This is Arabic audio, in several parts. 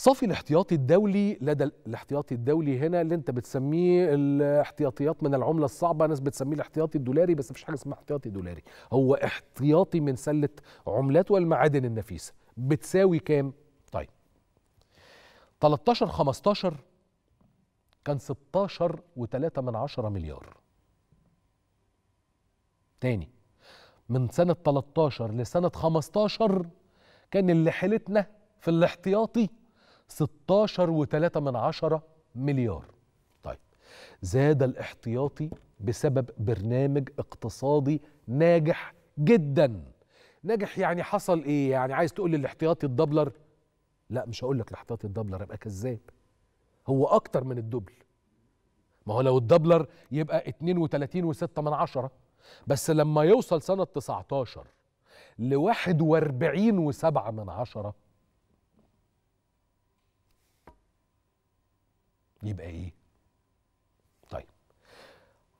صافي الاحتياطي الدولي لدى الاحتياطي الدولي هنا اللي انت بتسميه الاحتياطيات من العمله الصعبه ناس بتسميه الاحتياطي الدولاري بس مفيش حاجه اسمها احتياطي دولاري هو احتياطي من سله عملات والمعادن النفيسه بتساوي كام طيب 13 15 كان 16 و3 من 10 مليار تاني من سنه 13 لسنه 15 كان اللي حيلتنا في الاحتياطي 16.3 مليار طيب زاد الاحتياطي بسبب برنامج اقتصادي ناجح جدا ناجح يعني حصل ايه يعني عايز تقول لي الاحتياطي الدبلر لا مش هقول لك الاحتياطي الدبلر ابقى كذاب هو اكتر من الدبل ما هو لو الدبلر يبقى 32 و6 من عشرة بس لما يوصل سنة 19 ل 41 وسبعة من عشرة يبقى ايه طيب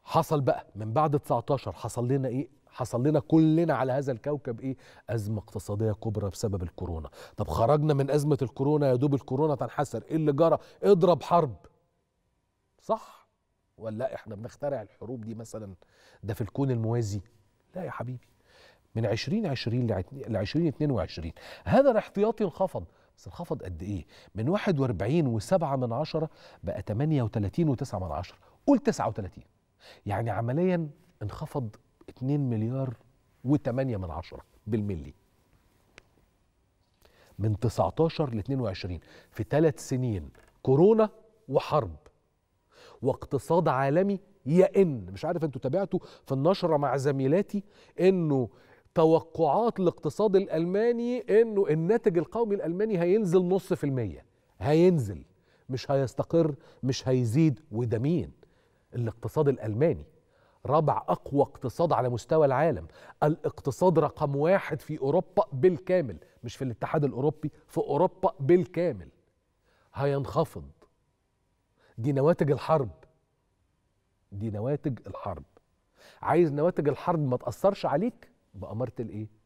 حصل بقى من بعد 19 حصل لنا ايه حصل لنا كلنا على هذا الكوكب ايه ازمه اقتصاديه كبرى بسبب الكورونا طب خرجنا من ازمه الكورونا يا دوب الكورونا تنحسر ايه اللي جرى اضرب حرب صح ولا احنا بنخترع الحروب دي مثلا ده في الكون الموازي لا يا حبيبي من 2020 ل 2022 هذا الاحتياطي انخفض بس انخفض قد ايه من 41 و7 من عشرة بقى 38 و9 من عشرة قول 39 يعني عمليا انخفض 2 مليار و8 من عشرة بالملي من 19 ل 22 في ثلاث سنين كورونا وحرب واقتصاد عالمي يئن مش عارف انتوا تابعتوا في النشره مع زميلاتي انه توقعات الاقتصاد الالماني انه الناتج القومي الالماني هينزل نص في المية هينزل مش هيستقر مش هيزيد وده مين الاقتصاد الالماني رابع اقوى اقتصاد على مستوى العالم الاقتصاد رقم واحد في اوروبا بالكامل مش في الاتحاد الاوروبي في اوروبا بالكامل هينخفض دي نواتج الحرب دي نواتج الحرب عايز نواتج الحرب ما تاثرش عليك بأمرت الإيه؟